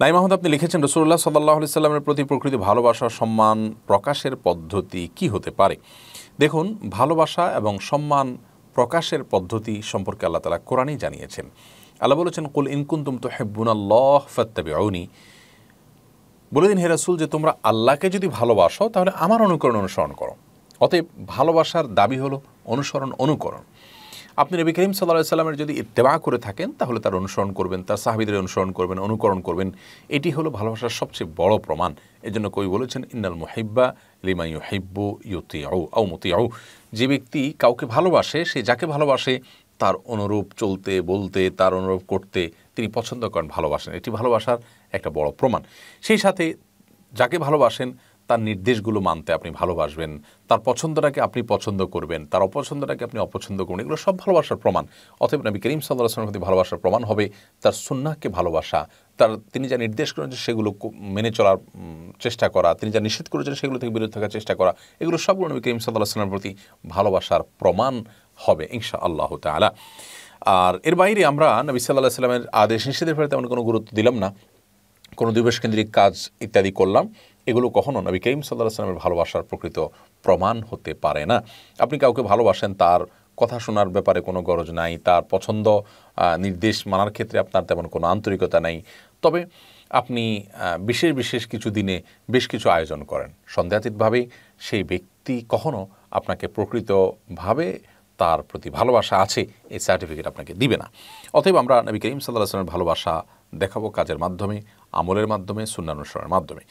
নাই মাহমুদ আপনি লিখেছেন রসুল্লাহ সাল্লাহ সাল্লামের প্রতি প্রকৃতি ভালোবাসা সম্মান প্রকাশের পদ্ধতি কি হতে পারে দেখুন ভালোবাসা এবং সম্মান প্রকাশের পদ্ধতি সম্পর্কে আল্লাহ তালা কোরআনই জানিয়েছেন আল্লাহ বলেছেন কুল ইনকুন্তুম তো হেব্বুনাল্লাহ ফত্তাবি আউনি বলে দিন হেরাসুল যে তোমরা আল্লাহকে যদি ভালোবাসো তাহলে আমার অনুকরণ অনুসরণ করো অতএব ভালোবাসার দাবি হলো অনুসরণ অনুকরণ আপনি নবী করিম সাল্লা সাল্লামের যদি ইত্তেবা করে থাকেন তাহলে তার অনুসরণ করবেন তার সাহাবিদের অনুসরণ করবেন অনুকরণ করবেন এটি হলো ভালোবাসার সবচেয়ে বড় প্রমাণ এজন্য কবি বলেছেন ইন্নাল মুহিব্বা লিমা হেব্বু ইউতি আউ আউ মতি আউ যে ব্যক্তি কাউকে ভালোবাসে সে যাকে ভালোবাসে তার অনুরূপ চলতে বলতে তার অনুরূপ করতে তিনি পছন্দ করেন ভালোবাসেন এটি ভালোবাসার একটা বড় প্রমাণ সেই সাথে যাকে ভালোবাসেন তার নির্দেশগুলো মানতে আপনি ভালোবাসবেন তার পছন্দটাকে আপনি পছন্দ করবেন তার অপছন্দটাকে আপনি অপছন্দ করবেন এগুলো সব ভালোবাসার প্রমাণ অথবা আমি করিম সাল্লাহ প্রতি ভালোবাসার প্রমাণ হবে তার সুন্নাহকে ভালোবাসা তার তিনি যা নির্দেশ করেছেন সেগুলো মেনে চলার চেষ্টা করা তিনি যা নিষেধ করেছেন সেগুলো থেকে বিরত থাকার চেষ্টা করা এগুলো সবগুলো নবী করিম সাল্লাহামের প্রতি ভালোবাসার প্রমাণ হবে ইনশা আল্লাহ তালা আর এর বাইরে আমরা নবী সাল্লাহ সাল্লামের আদেশ নিষেধের ফলে তেমন কোনো গুরুত্ব দিলাম না কোনো দিবস কেন্দ্রিক কাজ ইত্যাদি করলাম এগুলো কখনো নবী করিম সাল্লাহ সাল্লামের ভালোবাসার প্রকৃত প্রমাণ হতে পারে না আপনি কাউকে ভালোবাসেন তার কথা শোনার ব্যাপারে কোনো গরজ নাই তার পছন্দ নির্দেশ মানার ক্ষেত্রে আপনার তেমন কোনো আন্তরিকতা নাই তবে আপনি বিশেষ বিশেষ কিছু দিনে বেশ কিছু আয়োজন করেন সন্দেহাতীতভাবে সেই ব্যক্তি কখনো আপনাকে প্রকৃতভাবে তার প্রতি ভালোবাসা আছে এই সার্টিফিকেট আপনাকে দিবে না অতএব আমরা নবী করিম সাল্লাহ আসলামের ভালোবাসা দেখাবো কাজের মাধ্যমে আমলের মাধ্যমে সুন্নানুসরণের মাধ্যমে